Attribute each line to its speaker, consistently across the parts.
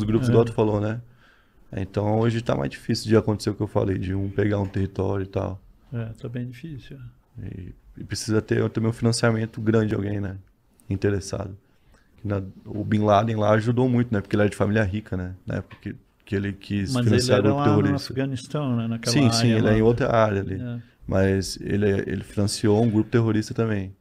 Speaker 1: os grupos, é. igual tu falou, né? Então hoje está mais difícil de acontecer o que eu falei, de um pegar um território e tal.
Speaker 2: É, tá bem difícil.
Speaker 1: É. E, e precisa ter também um financiamento grande de alguém, né? Interessado. Na, o Bin Laden lá ajudou muito, né? Porque ele era de família rica, né? Na época que, que ele quis Mas financiar ele era grupo lá terrorista. no Afeganistão, né? Naquela sim, sim, ele é lá, é em outra área ali. É. Mas ele, ele financiou um grupo terrorista também.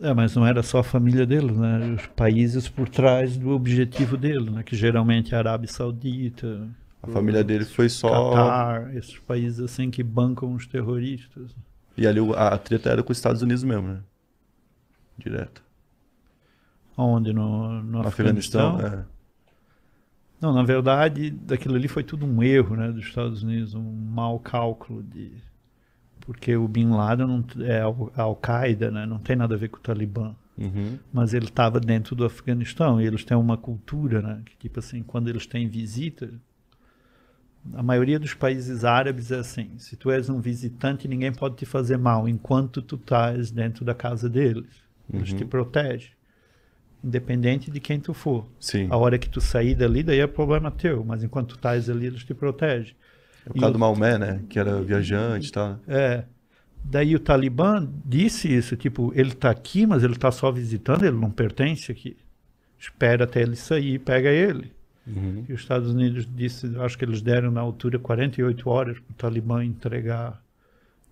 Speaker 2: É, mas não era só a família dele, né? Os países por trás do objetivo dele, né? Que geralmente é a Arábia Saudita. A família dele foi só. Qatar, esses países assim que bancam os terroristas.
Speaker 1: E ali a, treta era com os Estados Unidos mesmo, né?
Speaker 2: Direto. Onde? No, no Afeganistão? Afeganistão é. Não, na verdade, daquilo ali foi tudo um erro né, dos Estados Unidos, um mau cálculo de porque o Bin Laden não, é Al-Qaeda, né? não tem nada a ver com o Talibã. Uhum. Mas ele estava dentro do Afeganistão e eles têm uma cultura, né? Que, tipo assim, quando eles têm visita, a maioria dos países árabes é assim: se tu és um visitante, ninguém pode te fazer mal enquanto tu estás dentro da casa deles. Eles te uhum. protegem, independente de quem tu for. Sim. A hora que tu sair dali, daí é problema teu, mas enquanto tu estás ali, eles te protegem. É o caso do
Speaker 1: Maomé, né? Que era viajante e tal. Né?
Speaker 2: É. Daí o Talibã disse isso, tipo, ele está aqui, mas ele está só visitando, ele não pertence aqui. Espera até ele sair e pega ele. Uhum. E os Estados Unidos disse, acho que eles deram na altura 48 horas para o Talibã entregar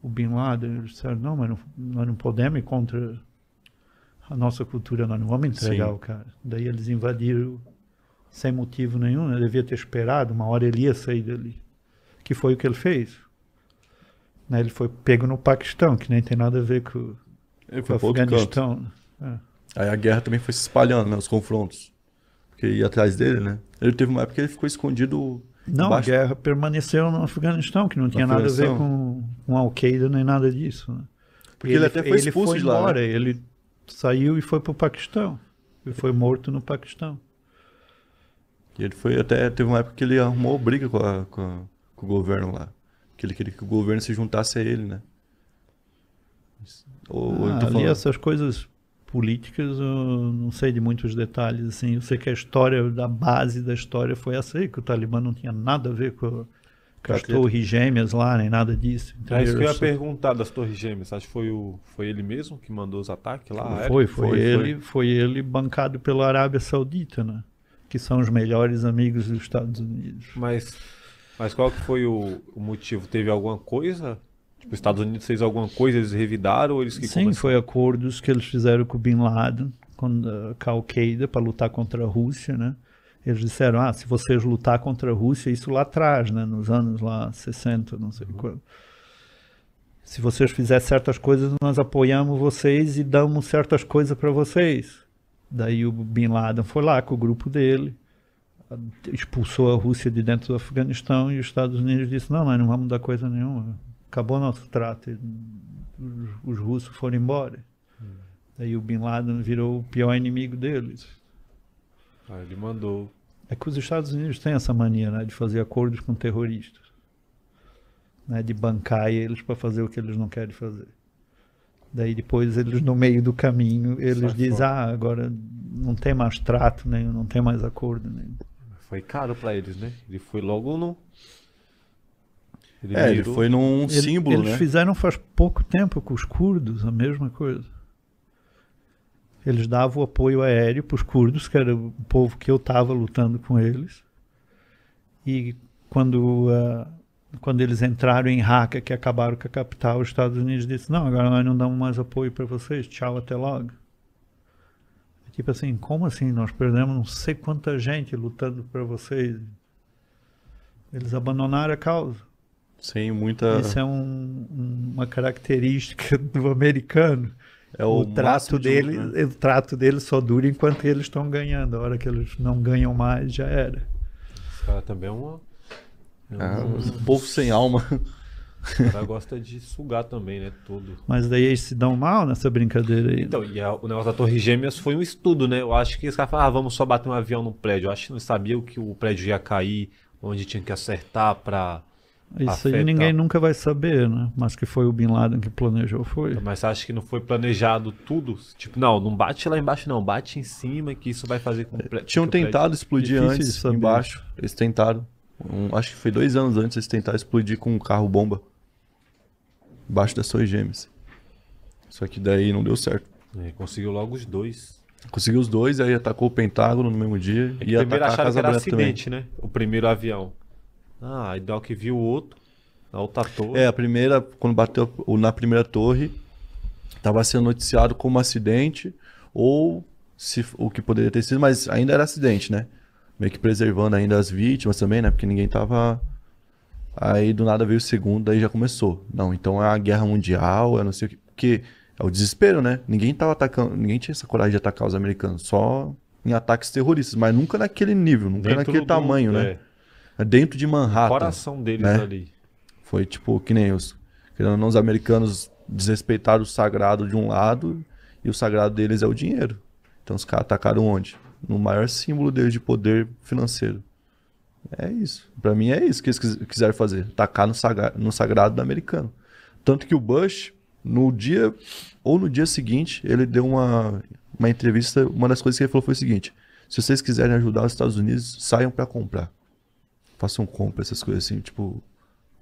Speaker 2: o Bin Laden. Eles disseram, não, mas não, nós não podemos ir contra a nossa cultura, nós não vamos entregar Sim. o cara. Daí eles invadiram sem motivo nenhum, né? devia ter esperado, uma hora ele ia sair dali que foi o que ele fez. Né, ele foi pego no Paquistão, que nem tem nada a ver com, com o Afeganistão.
Speaker 1: É. Aí a guerra também foi se espalhando, né, os confrontos. Porque ia atrás dele, né? Ele teve uma época que ele ficou escondido. Não, a
Speaker 2: guerra permaneceu no Afeganistão, que não tinha nada a ver com, com Al-Qaeda nem nada disso. Né? Porque ele, ele, até foi expulso foi de lá. Né. Embora, né? Ele saiu e foi para o Paquistão. E foi morto no Paquistão.
Speaker 1: E ele foi até. Teve uma época que ele arrumou briga com a, com a com o governo lá. Que ele queria que o governo se juntasse a ele, né? Ou, ah, ali essas
Speaker 2: coisas políticas eu não sei de muitos detalhes, assim. Eu sei que a história, da base da história foi essa aí, que o Talibã não tinha nada a ver com, com as torres gêmeas lá, nem nada disso.
Speaker 3: Entendeu? É isso que eu ia assim. perguntar das torres gêmeas. Acho que foi, o, foi ele mesmo que mandou os ataques lá? Foi, é, foi, foi, ele,
Speaker 2: foi. foi ele bancado pela Arábia Saudita, né? Que são os melhores amigos dos Estados Unidos.
Speaker 3: Mas mas qual que foi o, o motivo? Teve alguma coisa? Tipo, os Estados Unidos fez alguma coisa, eles revidaram ou eles que Sim,
Speaker 2: começaram? foi acordos que eles fizeram com o Bin Laden, com eh, a Al-Qaeda, para lutar contra a Rússia, né? Eles disseram, ah, se vocês lutar contra a Rússia, isso lá atrás, né? Nos anos lá 60, não sei uhum. quando se vocês fizerem certas coisas, nós apoiamos vocês e damos certas coisas para vocês. Daí o Bin Laden foi lá com o grupo dele, expulsou a Rússia de dentro do Afeganistão e os Estados Unidos disse não, nós não vamos dar coisa nenhuma, acabou nosso trato, os, os russos foram embora. Hum. Daí o Bin Laden virou o pior inimigo deles. Aí ah, ele mandou. É que os Estados Unidos têm essa mania né, de fazer acordos com terroristas, né, de bancar eles para fazer o que eles não querem fazer. Daí depois eles no meio do caminho eles Sai dizem, fora. ah, agora não tem mais trato nem não tem mais acordo nem.
Speaker 3: Foi caro para eles, né? Ele foi logo no. Ele é, ele foi num ele, símbolo, eles né? Eles
Speaker 2: fizeram faz pouco tempo com os curdos a mesma coisa. Eles davam apoio aéreo para os curdos, que era o povo que eu estava lutando com eles. E quando, uh, quando eles entraram em Raqqa, que acabaram com a capital, os Estados Unidos disse: Não, agora nós não damos mais apoio para vocês, tchau, até logo. Tipo assim, como assim? Nós perdemos não sei quanta gente lutando para vocês. Eles abandonaram a causa.
Speaker 1: Sem muita. Isso é
Speaker 2: um, uma característica do americano. É o, o trato dele, né? o trato dele só dura enquanto eles estão ganhando. A hora que eles não ganham mais, já era.
Speaker 3: Esse cara também é uma. É ah, um, um povo sem alma. O cara gosta de sugar também, né? Tudo.
Speaker 2: Mas daí eles se dão mal nessa brincadeira aí. Então, e
Speaker 3: a, o negócio da Torre Gêmeas foi um estudo, né? Eu acho que eles caras falaram, ah, vamos só bater um avião no prédio. Eu acho que não sabiam que o prédio ia cair, onde tinha que acertar pra. Isso afetar. aí
Speaker 2: ninguém nunca vai saber, né? Mas que foi o Bin Laden que planejou, foi. Então,
Speaker 3: mas você acha que não foi planejado tudo? Tipo, não, não bate lá embaixo, não. Bate em cima que isso vai fazer com é, o Tinham tentado explodir antes, embaixo.
Speaker 1: Eles tentaram. Um, acho que foi dois anos antes eles tentaram explodir com um carro-bomba embaixo das suas gêmeas. Só que daí não deu certo.
Speaker 3: É, conseguiu logo os dois.
Speaker 1: Conseguiu os dois, aí atacou o Pentágono no mesmo dia. É e primeiro acharam que era acidente,
Speaker 3: também. né? O primeiro avião. Ah, aí que viu o outro, a outra torre. É, a primeira,
Speaker 1: quando bateu na primeira torre, estava sendo noticiado como acidente, ou se, o que poderia ter sido, mas ainda era acidente, né? Meio que preservando ainda as vítimas também, né? Porque ninguém tava Aí do nada veio o segundo, aí já começou. Não, então é a guerra mundial, eu é não sei o que. Porque é o desespero, né? Ninguém tava atacando, ninguém tinha essa coragem de atacar os americanos, só em ataques terroristas, mas nunca naquele nível, nunca Dentro naquele do, tamanho, né? é. né? Dentro de Manhattan. O coração deles né? ali. Foi tipo, que nem os. Querendo não, os americanos desrespeitaram o sagrado de um lado e o sagrado deles é o dinheiro. Então os caras atacaram onde? No maior símbolo deles de poder financeiro. É isso. Para mim é isso que eles quiseram fazer, tacar no, sagra, no sagrado do americano. Tanto que o Bush, no dia ou no dia seguinte, ele deu uma, uma entrevista, uma das coisas que ele falou foi o seguinte: se vocês quiserem ajudar os Estados Unidos, saiam para comprar. Façam compra, essas coisas assim, tipo,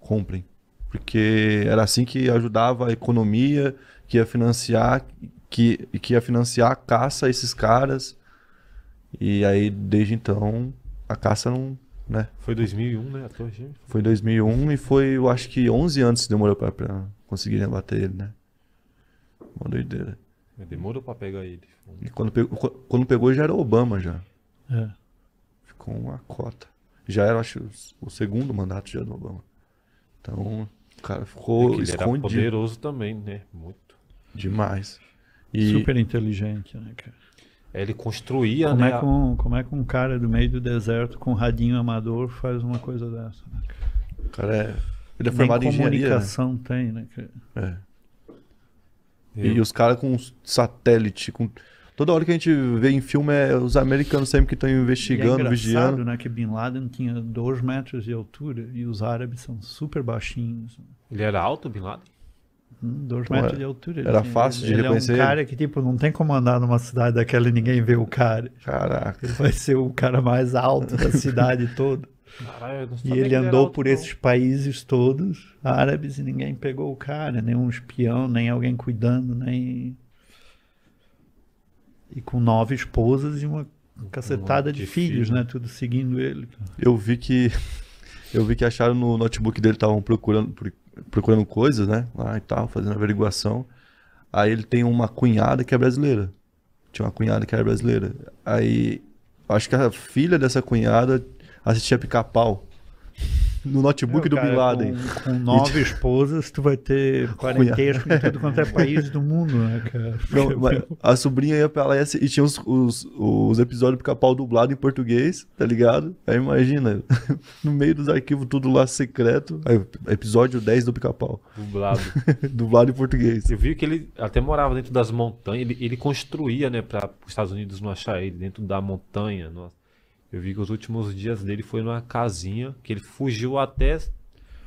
Speaker 1: comprem. Porque era assim que ajudava a economia, que ia financiar, que, que ia financiar a caça a esses caras. E aí, desde então, a caça não né?
Speaker 3: Foi 2001, né? A Torre
Speaker 1: Foi 2001 e foi, eu acho que 11 anos que demorou pra, pra conseguir bater ele, né? Uma doideira.
Speaker 3: Demorou pra pegar ele.
Speaker 1: E quando pegou, quando pegou já era Obama já.
Speaker 3: É. Ficou uma cota.
Speaker 1: Já era, acho, o segundo mandato já do Obama. Então, o cara ficou
Speaker 3: é escondido. poderoso também, né? Muito.
Speaker 1: Demais.
Speaker 3: E...
Speaker 2: Super inteligente,
Speaker 3: né, cara? É, ele construía, como né? É
Speaker 2: um, como é que um cara do meio do deserto com um radinho amador faz uma coisa dessa? Né?
Speaker 3: O cara é. Ele é formado em engenharia. Né? comunicação né?
Speaker 2: tem, né?
Speaker 1: É. E, os caras com satélite, com. Toda hora que a gente vê em filme é os americanos sempre que estão investigando, e é vigiando.
Speaker 2: né? Que Bin Laden tinha 2 metros de altura e os árabes são super baixinhos. Né?
Speaker 3: Ele era alto, Bin Laden?
Speaker 2: Dois metros era, de altura. Era fácil ele, de ele reconhecer. Ele é um cara que, tipo, não tem como andar numa cidade daquela e ninguém vê o cara. Caraca. Ele vai ser o cara mais alto da cidade toda. Caralho, e ele andou por esses países todos árabes e ninguém pegou o cara, nem um espião, nem alguém cuidando, nem. E com nove esposas e uma cacetada um de, de filhos, filho. né? Tudo seguindo ele.
Speaker 1: Eu vi que. Eu vi que acharam no notebook dele, estavam procurando, procurando coisas, né? Lá e tal, fazendo averiguação. Aí ele tem uma cunhada que é brasileira. Tinha uma cunhada que era brasileira. Aí acho que a filha dessa cunhada assistia pica-pau
Speaker 2: no notebook é, do cara, Bin Laden. Com, com nove esposas, tu vai ter parentesco em tudo quanto é país do mundo, né, cara? Não,
Speaker 1: a sobrinha ia pra lá e tinha os, os, os episódios do pica-pau dublado em português, tá ligado? Aí imagina, no meio dos arquivos tudo lá secreto, episódio 10 do pica-pau. Dublado.
Speaker 3: dublado em português. Eu vi que ele até morava dentro das montanhas, ele, ele construía, né, para os Estados Unidos não achar ele, dentro da montanha, nossa. Eu vi que os últimos dias dele foi numa casinha, que ele fugiu até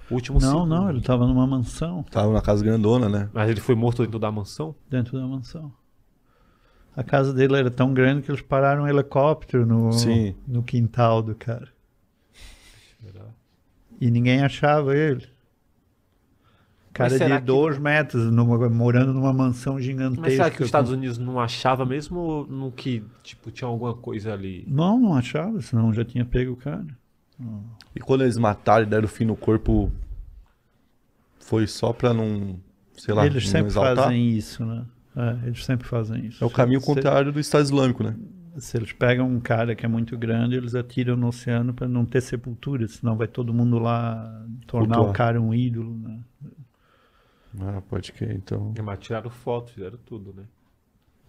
Speaker 3: o último Não, segundo.
Speaker 2: não, ele tava numa mansão.
Speaker 3: Tava numa casa grandona, né? Mas ele foi morto dentro da mansão?
Speaker 2: Dentro da mansão. A casa dele era tão grande que eles pararam um helicóptero no, Sim. no quintal do cara. E ninguém achava ele. Cara de dois que... metros, numa, morando numa mansão gigantesca. Mas será que os Estados
Speaker 3: Unidos não achava mesmo no que, tipo, tinha alguma coisa ali?
Speaker 2: Não, não achava, senão já tinha pego o cara.
Speaker 1: E quando eles mataram e deram fim no corpo, foi só pra
Speaker 2: não, sei lá, Eles sempre fazem isso, né? É, eles sempre fazem isso. É o caminho contrário do Estado Islâmico, né? Se eles pegam um cara que é muito grande, eles atiram no oceano para não ter sepultura, senão vai todo mundo lá tornar Cultuar. o cara um ídolo, né? Ah, pode que então. É, mas
Speaker 3: tiraram foto, fizeram tudo, né?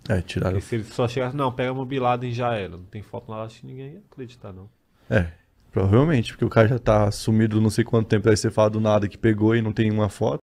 Speaker 3: É, tiraram. Porque se eles só chegassem, não, pega mobilado e já era. Não tem foto lá, acho que ninguém ia acreditar, não.
Speaker 1: É, provavelmente, porque o cara já tá sumido não sei quanto tempo, aí você fala do nada que pegou e não tem uma foto.